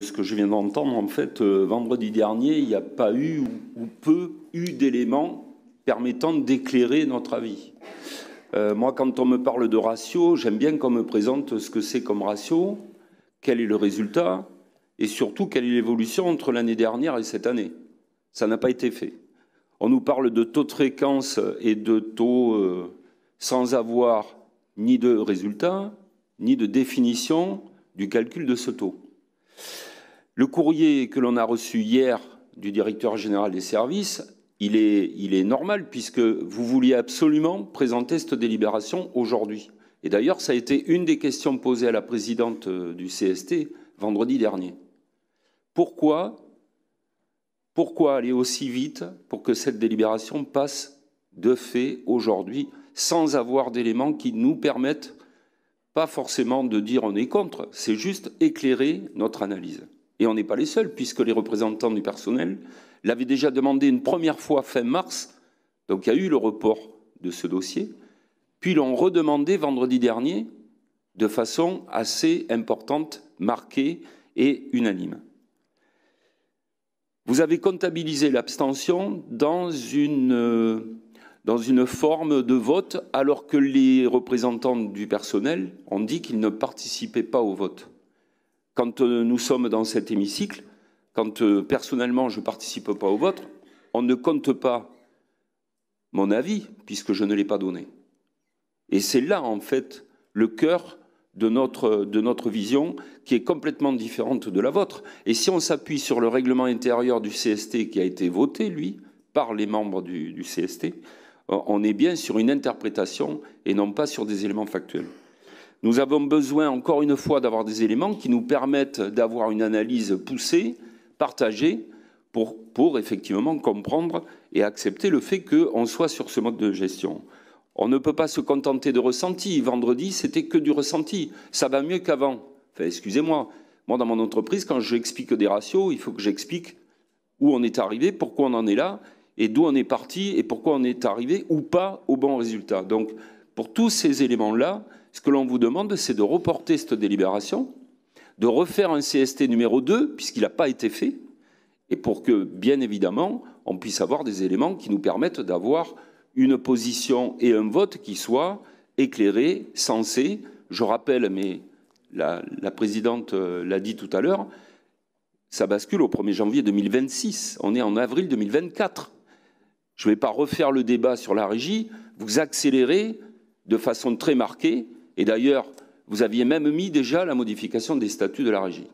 ce que je viens d'entendre, en fait, euh, vendredi dernier, il n'y a pas eu ou, peu eu d'éléments permettant d'éclairer notre avis. Euh, moi, quand on me parle de ratio, j'aime bien qu'on me présente ce que c'est comme ratio, quel est le résultat, et surtout quelle est l'évolution entre l'année dernière et cette année. Ça n'a pas été fait. On nous parle de taux de fréquence et de taux euh, sans avoir ni de résultat, ni de définition du calcul de ce taux. Le courrier que l'on a reçu hier du directeur général des services, il est, normal puisque vous vouliez absolument présenter cette délibération aujourd'hui. Et d'ailleurs, ça a été une des questions posées à la présidente euh, du CST vendredi dernier. pourquoi aller aussi vite pour que cette délibération passe de fait aujourd'hui sans avoir d'éléments qui nous permettent pas forcément de dire on est contre, c'est juste éclairer notre analyse. Et on n'est pas les seuls, puisque les représentants du personnel l'avaient déjà demandé une première fois fin mars, donc il y a eu le report de ce dossier, puis l'ont redemandé vendredi dernier de façon assez importante, marquée et unanime. Vous avez comptabilisé l'abstention dans une, euh, dans une forme de vote alors que les représentants du personnel ont dit qu'ils ne participaient pas au vote quand euh, nous sommes dans cet hémicycle, quand euh, personnellement je ne participe pas au vôtre, on ne compte pas mon avis puisque je ne l'ai pas donné. Et c'est là, en fait, le cœur de notre, de notre vision qui est complètement différente de la vôtre. Et si on s'appuie sur le règlement intérieur du CST qui a été voté, lui, par les membres du CST, on est bien sur une interprétation et non pas sur des éléments factuels. Nous avons besoin, encore une fois, d'avoir des éléments qui nous permettent d'avoir une analyse poussée, partagée, pour, effectivement comprendre et accepter le fait qu'on soit sur ce mode de gestion. On ne peut pas se contenter de ressenti. Vendredi, c'était que du ressenti. Ça va mieux qu'avant. Enfin, excusez-moi. Moi, dans mon entreprise, quand j'explique des ratios, il faut que j'explique où on est arrivé, pourquoi on en est là, et d'où on est parti, et pourquoi on est arrivé ou pas au bon résultat. Donc, pour tous ces éléments-là, ce que l'on vous demande, c'est de reporter cette délibération, de refaire un CST numéro 2, puisqu'il n'a pas été fait, et pour que, bien évidemment, on puisse avoir des éléments qui nous permettent d'avoir une position et un vote qui soient éclairés, sensés. Je rappelle, mais la, la présidente euh, l'a dit tout à l'heure, ça bascule au 1er janvier 2026. On est en avril 2024. Je ne vais pas refaire le débat sur la régie. Vous accélérez de façon très marquée. Et d'ailleurs, vous aviez même mis déjà la modification des statuts de la régie.